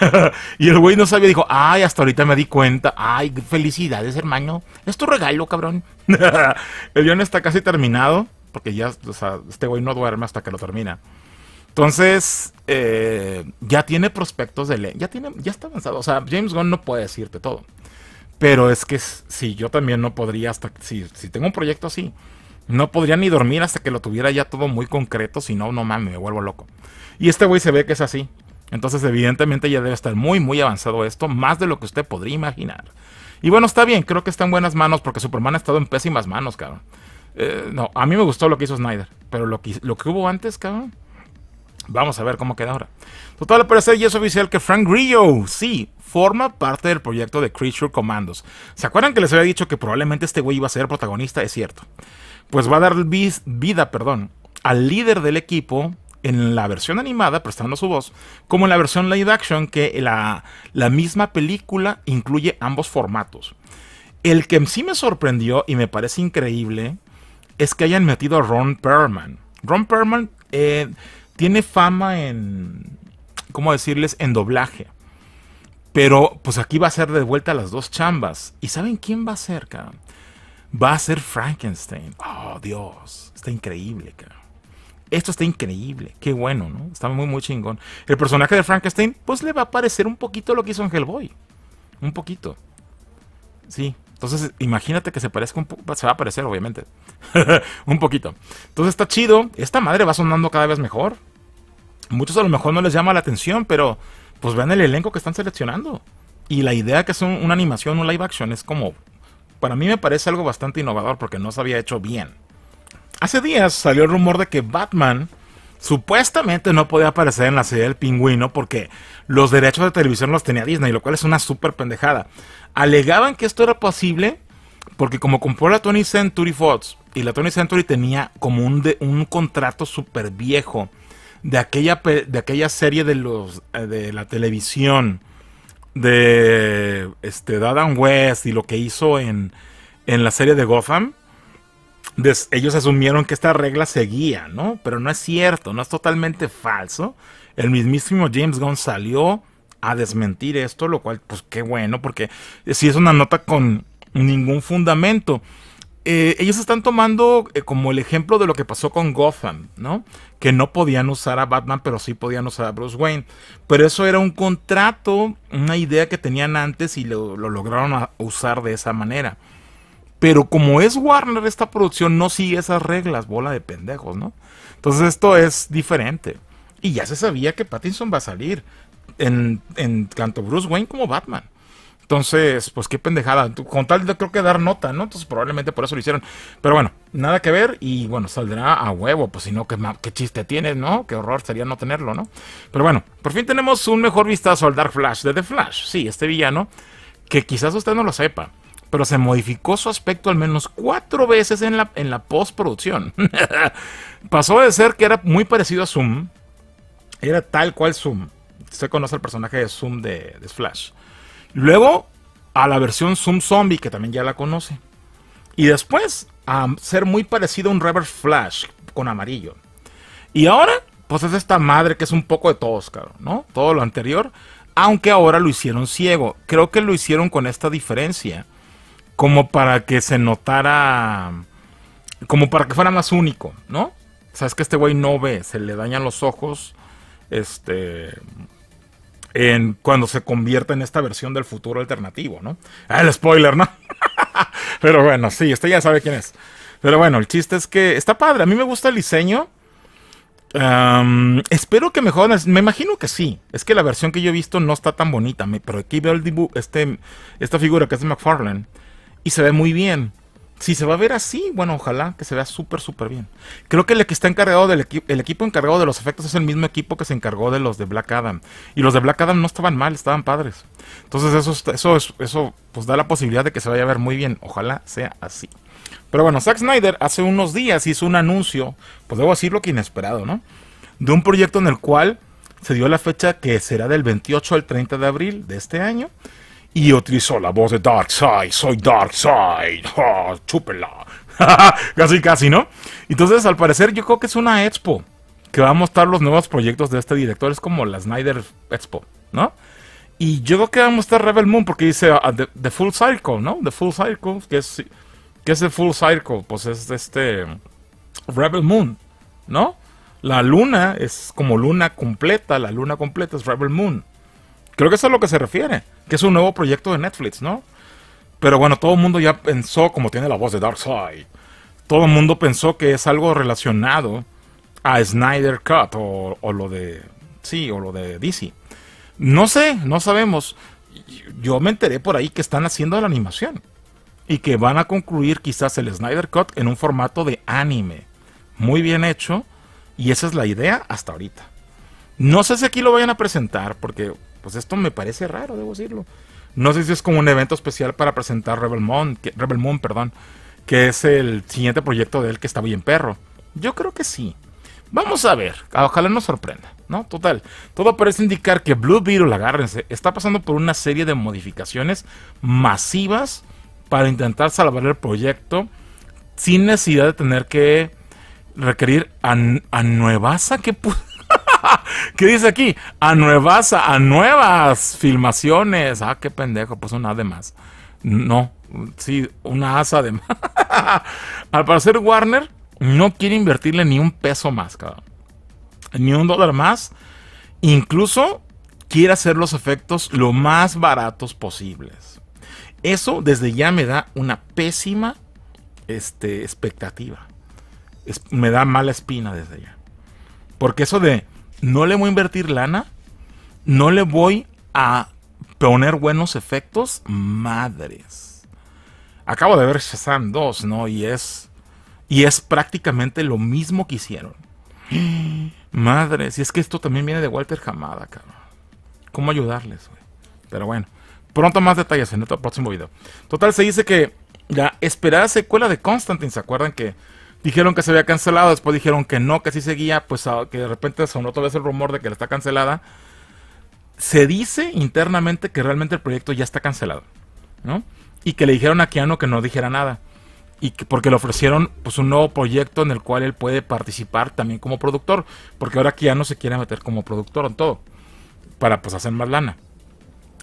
y el güey no sabía, dijo, ay, hasta ahorita me di cuenta, ay, felicidades hermano, es tu regalo, cabrón. el guión está casi terminado, porque ya, o sea, este güey no duerme hasta que lo termina. Entonces, eh, ya tiene prospectos de ley, ya, tiene, ya está avanzado. O sea, James Gunn no puede decirte todo. Pero es que si yo también no podría, hasta si, si tengo un proyecto así, no podría ni dormir hasta que lo tuviera ya todo muy concreto, si no, no mames, me vuelvo loco. Y este güey se ve que es así. Entonces, evidentemente ya debe estar muy, muy avanzado esto, más de lo que usted podría imaginar. Y bueno, está bien, creo que está en buenas manos, porque Superman ha estado en pésimas manos, cabrón. Eh, no, a mí me gustó lo que hizo Snyder, pero lo que, lo que hubo antes, cabrón, Vamos a ver cómo queda ahora. Total, al parecer ya es oficial que Frank Grillo, sí, forma parte del proyecto de Creature Commandos. ¿Se acuerdan que les había dicho que probablemente este güey iba a ser protagonista? Es cierto. Pues va a dar vida, perdón, al líder del equipo en la versión animada, prestando su voz, como en la versión live action, que la, misma película incluye ambos formatos. El que sí me sorprendió y me parece increíble es que hayan metido a Ron Perlman. Ron Perlman... Eh, tiene fama en, ¿cómo decirles?, en doblaje. Pero pues aquí va a ser de vuelta las dos chambas. ¿Y saben quién va a ser, cara? Va a ser Frankenstein. Oh, Dios. Está increíble, cara. Esto está increíble. Qué bueno, ¿no? Está muy, muy chingón. El personaje de Frankenstein, pues le va a parecer un poquito lo que hizo Angel Boy. Un poquito. Sí, entonces, imagínate que se parezca un poco, se va a parecer obviamente, un poquito. Entonces está chido, esta madre va sonando cada vez mejor. Muchos a lo mejor no les llama la atención, pero pues vean el elenco que están seleccionando. Y la idea que es una animación, un live action, es como, para mí me parece algo bastante innovador porque no se había hecho bien. Hace días salió el rumor de que Batman supuestamente no podía aparecer en la serie del pingüino porque los derechos de televisión los tenía Disney, lo cual es una súper pendejada. Alegaban que esto era posible porque como compró la Tony Century Fox y la Tony Century tenía como un, de, un contrato súper viejo de aquella, de aquella serie de, los, eh, de la televisión de este, Adam West y lo que hizo en, en la serie de Gotham, ellos asumieron que esta regla seguía, ¿no? Pero no es cierto, no es totalmente falso. El mismísimo James Gunn salió a desmentir esto, lo cual, pues qué bueno, porque si es una nota con ningún fundamento. Eh, ellos están tomando eh, como el ejemplo de lo que pasó con Gotham, ¿no? Que no podían usar a Batman, pero sí podían usar a Bruce Wayne. Pero eso era un contrato, una idea que tenían antes y lo lograron usar de esa manera. Pero como es Warner, esta producción no sigue esas reglas, bola de pendejos, ¿no? Entonces esto es diferente. Y ya se sabía que Pattinson va a salir en, tanto Bruce Wayne como Batman. Entonces, pues qué pendejada. Con tal de creo que dar nota, ¿no? Entonces probablemente por eso lo hicieron. Pero bueno, nada que ver y bueno, saldrá a huevo. Pues si no, ¿qué, qué chiste tienes, ¿no? Qué horror sería no tenerlo, ¿no? Pero bueno, por fin tenemos un mejor vistazo al Dark Flash de The Flash. Sí, este villano que quizás usted no lo sepa pero se modificó su aspecto al menos cuatro veces en la, en la postproducción. Pasó de ser que era muy parecido a Zoom, era tal cual Zoom. Usted conoce el personaje de Zoom de, Flash. Luego a la versión Zoom Zombie, que también ya la conoce. Y después a ser muy parecido a un Reverse Flash con amarillo. Y ahora, pues es esta madre que es un poco de todos, ¿no? Todo lo anterior. Aunque ahora lo hicieron ciego. Creo que lo hicieron con esta diferencia como para que se notara, como para que fuera más único, ¿no? O sea, es que este güey no ve, se le dañan los ojos, este, en, cuando se convierte en esta versión del futuro alternativo, ¿no? Ah, el spoiler, ¿no? Pero bueno, sí, este ya sabe quién es. Pero bueno, el chiste es que está padre, a mí me gusta el diseño. espero que mejoren. Me imagino que sí. Es que la versión que yo he visto no está tan bonita. pero aquí veo el dibujo... este, esta figura que es de McFarlane y se ve muy bien. Si se va a ver así, bueno, ojalá que se vea súper, súper bien. Creo que el que está encargado del equipo, el equipo encargado de los efectos es el mismo equipo que se encargó de los de Black Adam. Y los de Black Adam no estaban mal, estaban padres. Entonces eso, eso, eso pues da la posibilidad de que se vaya a ver muy bien. Ojalá sea así. Pero bueno, Zack Snyder hace unos días hizo un anuncio, pues debo decirlo que inesperado, ¿no? De un proyecto en el cual se dio la fecha que será del 28 al 30 de abril de este año y utilizó la voz de Darkseid. Soy Darkseid. Oh, chúpela. casi, casi, ¿no? Entonces, al parecer, yo creo que es una expo que va a mostrar los nuevos proyectos de este director. Es como la Snyder Expo, ¿no? Y yo creo que va a mostrar Rebel Moon porque dice the, ah, Full cycle ¿no? The Full Circle, ¿qué es, que Full cycle pues es este Rebel Moon, ¿no? La luna es como luna completa, la luna completa es Rebel Moon. Creo que eso es a lo que se refiere, que es un nuevo proyecto de Netflix, ¿no? Pero bueno, todo el mundo ya pensó, como tiene la voz de Darkseid, todo el mundo pensó que es algo relacionado a Snyder Cut o, o lo de. Sí, o lo de DC. No sé, no sabemos. Yo me enteré por ahí que están haciendo la animación y que van a concluir quizás el Snyder Cut en un formato de anime. Muy bien hecho y esa es la idea hasta ahorita. No sé si aquí lo vayan a presentar porque pues esto me parece raro, debo decirlo. No sé si es como un evento especial para presentar Rebel Moon, que, Rebel Moon, perdón, que es el siguiente proyecto de él que está en perro. Yo creo que sí. Vamos a ver, ojalá nos sorprenda, ¿no? Total, todo parece indicar que Blue Beetle, agárrense, está pasando por una serie de modificaciones masivas para intentar salvar el proyecto sin necesidad de tener que requerir a, a Nuevasa que pueda ¿Qué dice aquí? A nuevas, a nuevas filmaciones. Ah, qué pendejo, pues una de más. No, sí, una asa de más. Al parecer Warner no quiere invertirle ni un peso más, cabrón. Ni un dólar más. Incluso quiere hacer los efectos lo más baratos posibles. Eso desde ya me da una pésima este, expectativa. me da mala espina desde ya. Porque eso de no le voy a invertir lana, no le voy a poner buenos efectos, madres. Acabo de ver Shazam 2, ¿no? Y es, y es prácticamente lo mismo que hicieron. Madres, y es que esto también viene de Walter Hamada, cabrón. ¿Cómo ayudarles, güey? Pero bueno, pronto más detalles en otro próximo video. Total, se dice que la esperada secuela de Constantine, ¿se acuerdan que Dijeron que se había cancelado, después dijeron que no, que sí seguía, pues ah, que de repente sonó otra vez el rumor de que la está cancelada. Se dice internamente que realmente el proyecto ya está cancelado, ¿no? Y que le dijeron a Keanu que no dijera nada. Y que porque le ofrecieron pues un nuevo proyecto en el cual él puede participar también como productor, porque ahora Keanu se quiere meter como productor en todo para pues hacer más lana.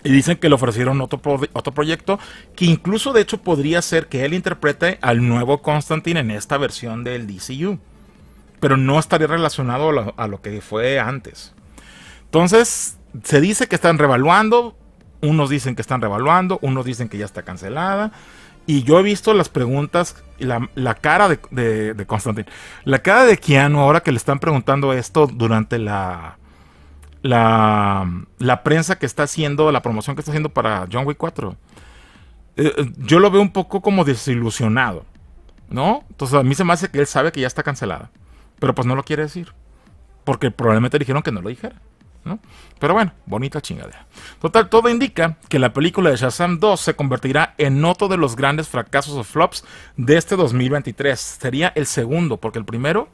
Y dicen que le ofrecieron otro, otro proyecto que incluso de hecho podría ser que él interprete al nuevo Constantine en esta versión del DCU. Pero no estaría relacionado a lo, que fue antes. Entonces, se dice que están revaluando. Unos dicen que están revaluando, unos dicen que ya está cancelada. Y yo he visto las preguntas, la, cara de, de, de Constantine, la cara de Keanu ahora que le están preguntando esto durante la, la, prensa que está haciendo, la promoción que está haciendo para John Wick 4. Eh, eh, yo lo veo un poco como desilusionado, ¿no? Entonces a mí se me hace que él sabe que ya está cancelada, pero pues no lo quiere decir, porque probablemente dijeron que no lo dijera. ¿No? Pero bueno, bonita chingadera. Total, todo indica que la película de Shazam 2 se convertirá en otro de los grandes fracasos o flops de este 2023. Sería el segundo, porque el primero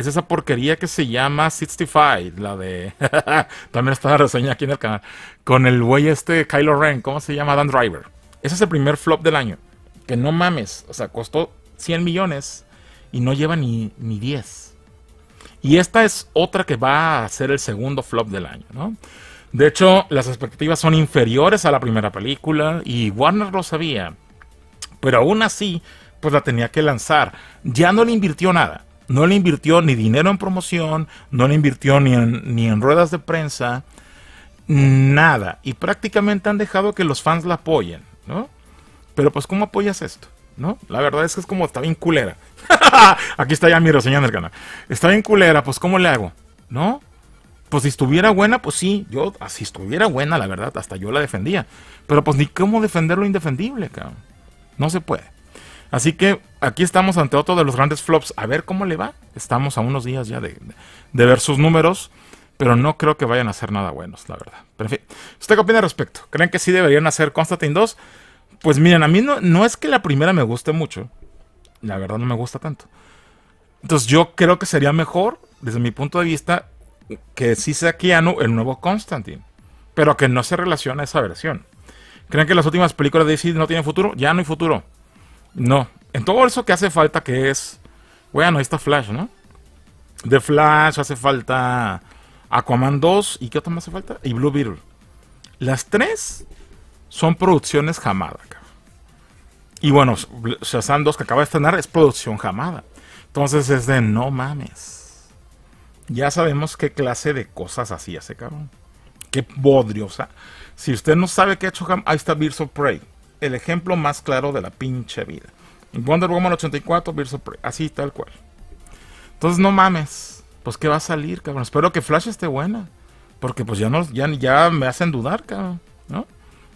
es esa porquería que se llama 65, la de... También está la reseña aquí en el canal. Con el güey este Kylo Ren, ¿cómo se llama? Dan Driver. Ese es el primer flop del año. Que no mames, o sea, costó 100 millones y no lleva ni, ni 10. Y esta es otra que va a ser el segundo flop del año, ¿no? De hecho, las expectativas son inferiores a la primera película y Warner lo sabía. Pero aún así, pues la tenía que lanzar. Ya no le invirtió nada. No le invirtió ni dinero en promoción, no le invirtió ni en, ni en ruedas de prensa, nada. Y prácticamente han dejado que los fans la apoyen, ¿no? Pero pues, ¿cómo apoyas esto? ¿No? La verdad es que es como, está bien culera. Aquí está ya mi reseña en el canal. Está bien culera, pues ¿cómo le hago? ¿No? Pues si estuviera buena, pues sí, yo, ah, si estuviera buena, la verdad, hasta yo la defendía. Pero pues ni cómo defender lo indefendible, cabrón. No se puede. Así que aquí estamos ante otro de los grandes flops. A ver cómo le va. Estamos a unos días ya de, ver sus números, pero no creo que vayan a ser nada buenos, la verdad. Pero en fin, ¿usted qué opina al respecto? ¿Creen que sí deberían hacer Constantine 2? Pues miren, a mí no, es que la primera me guste mucho. La verdad no me gusta tanto. Entonces yo creo que sería mejor, desde mi punto de vista, que sí sea Keanu el nuevo Constantine. Pero que no se relaciona a esa versión. ¿Creen que las últimas películas de DC no tienen futuro? Ya no hay futuro. No. En todo eso que hace falta que es. Bueno, ahí está Flash, ¿no? De Flash hace falta Aquaman 2. ¿Y qué otra más hace falta? Y Blue Beetle. Las tres son producciones jamada, cabrón. Y bueno, Shazam 2 que acaba de estrenar es producción jamada. Entonces es de no mames. Ya sabemos qué clase de cosas hacía ese cabrón. Qué bodrio, o sea. Si usted no sabe qué ha hecho ahí está Birds of Prey el ejemplo más claro de la pinche vida. Wonder Woman 84, así tal cual. Entonces no mames, pues que va a salir, cabrón. Espero que Flash esté buena, porque pues ya no, ya me hacen dudar, cabrón, ¿no?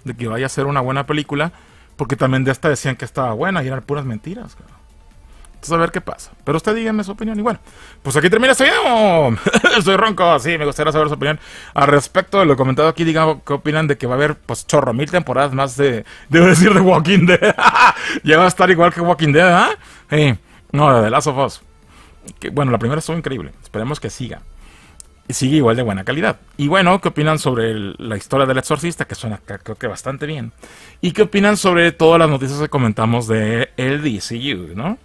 De que vaya a ser una buena película, porque también de esta decían que estaba buena y eran puras mentiras, cabrón a ver qué pasa. Pero usted díganme su opinión. igual pues aquí termina este video. Soy Ronco. Sí, me gustaría saber su opinión al respecto de lo comentado aquí. digamos qué opinan de que va a haber pues chorro mil temporadas más de, debo decir, de Walking Dead. ya va a estar igual que Walking Dead, ¿ah? No, de The Last of Us. Que, bueno, la primera estuvo increíble. Esperemos que siga sigue igual de buena calidad. Y bueno, ¿qué opinan sobre la historia del exorcista? Que suena creo que bastante bien. ¿Y qué opinan sobre todas las noticias que comentamos de el DCU, no?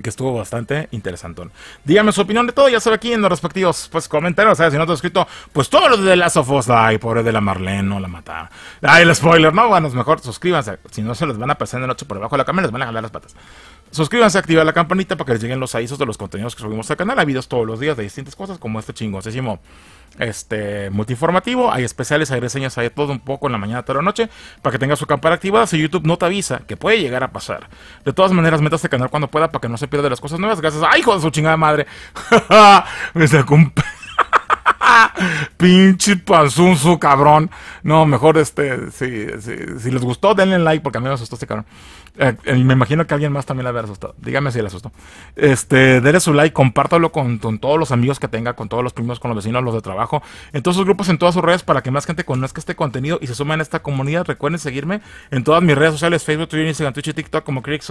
que estuvo bastante interesantón. Dígame su opinión de todo, ya saben aquí en los respectivos pues, comentarios, sea Si no te has escrito, pues todo lo de Last of Us, ay, pobre de la Marlene, no la mata. Ay, el spoiler, no, bueno, es mejor suscríbanse, si no se les van a aparecer en el por debajo de la cámara, les van a jalar las patas. Suscríbanse, activa la campanita para que les lleguen los avisos de los contenidos que subimos al canal, hay videos todos los días de distintas cosas como este decimos este Multiformativo hay especiales, hay reseñas, hay todo un poco en la mañana, tarde la noche, para que tengas su campana activada si YouTube no te avisa, que puede llegar a pasar. De todas maneras, métase este canal cuando pueda para que no se pierda De las cosas nuevas. Gracias. ¡Ay, hijo su chingada madre! Me sacó un... Pinche panzunzu, cabrón. No, mejor este. Si, si les gustó, denle like porque a mí me asustó este cabrón. Eh, eh, me imagino que alguien más también la habrá asustado. Dígame si le asustó. Este, dele su like, compártalo con, todos los amigos que tenga, con todos los primos, con los vecinos, los de trabajo, en todos sus grupos, en todas sus redes, para que más gente conozca este contenido y se sumen a esta comunidad. Recuerden seguirme en todas mis redes sociales, Facebook, Twitter, Instagram, Twitch y TikTok como Critics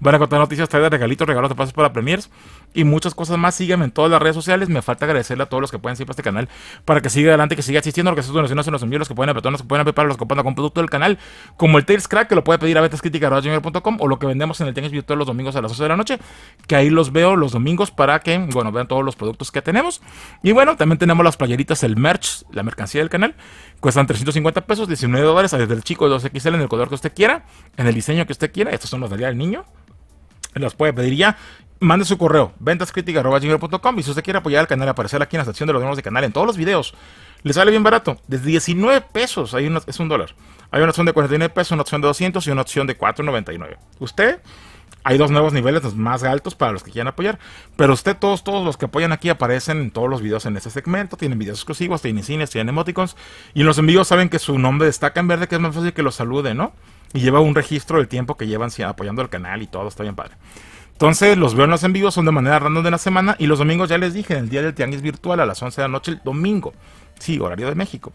Van a contar noticias, traer regalitos, regalos de pasos para premiers y muchas cosas más. Síganme en todas las redes sociales. Me falta agradecerle a todos los que pueden seguir para este canal para que siga adelante, que siga existiendo, los que sus donaciones se los envíos, los que pueden apretar, los que pueden apretar, los que pueden producto del canal, como el Tales Crack, que lo puede pedir a veces Crítica junior.com o lo que vendemos en el Tianguis Virtual los domingos a las 12 de la noche, que ahí los veo los domingos para que, bueno, vean todos los productos que tenemos. Y bueno, también tenemos las playeritas, el merch, la mercancía del canal, cuestan 350 pesos, 19 dólares, desde el chico de 2XL en el color que usted quiera, en el diseño que usted quiera, estos son los de día del niño, Los puede pedir ya. Mande su correo, ventascritica.com y si usted quiere apoyar al canal, aparecer aquí en la sección de los videos de canal en todos los videos. Le sale bien barato, desde 19 pesos, es un dólar. Hay una opción de 49 pesos, una opción de 200 y una opción de 4.99. Usted, hay dos nuevos niveles más altos para los que quieran apoyar. Pero usted, todos, todos los que apoyan aquí aparecen en todos los videos en este segmento. Tienen videos exclusivos, tienen cines, tienen emoticons. Y los envíos saben que su nombre destaca en verde, que es más fácil que los salude, ¿no? Y lleva un registro del tiempo que llevan apoyando el canal y todo, está bien padre. Entonces, los veo en los envíos, son de manera random de la semana. Y los domingos, ya les dije, en el día del tianguis virtual a las 11 de la noche, el domingo. Sí, horario de México.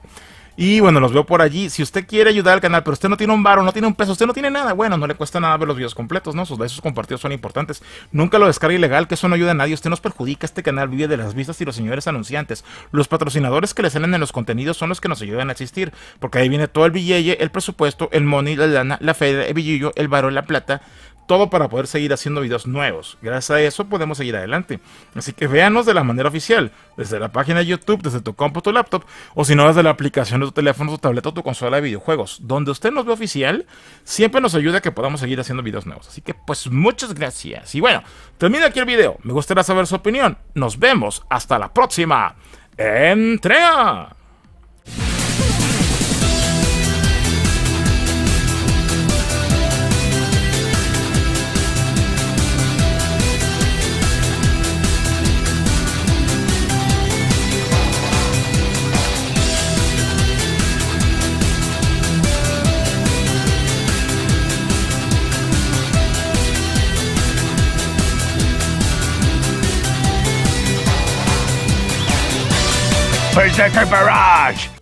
Y bueno, los veo por allí. Si usted quiere ayudar al canal, pero usted no tiene un baro, no tiene un peso, usted no tiene nada, bueno, no le cuesta nada ver los videos completos, ¿no? Sus esos compartidos son importantes. Nunca lo descargue ilegal, que eso no ayuda a nadie. Usted nos perjudica. Este canal vive de las vistas y los señores anunciantes. Los patrocinadores que le salen en los contenidos son los que nos ayudan a existir, porque ahí viene todo el billete, el presupuesto, el money, la lana, la fe, el billillo, el baro, la plata, todo para poder seguir haciendo videos nuevos. Gracias a eso podemos seguir adelante. Así que véanos de la manera oficial, desde la página de YouTube, desde tu compu, tu laptop, o si no, desde la aplicación de tu teléfono, tu tableta o tu consola de videojuegos. Donde usted nos ve oficial, siempre nos ayuda a que podamos seguir haciendo videos nuevos. Así que pues muchas gracias. Y bueno, termino aquí el video. Me gustaría saber su opinión. Nos vemos. Hasta la próxima. Entrega. Presenter Barrage!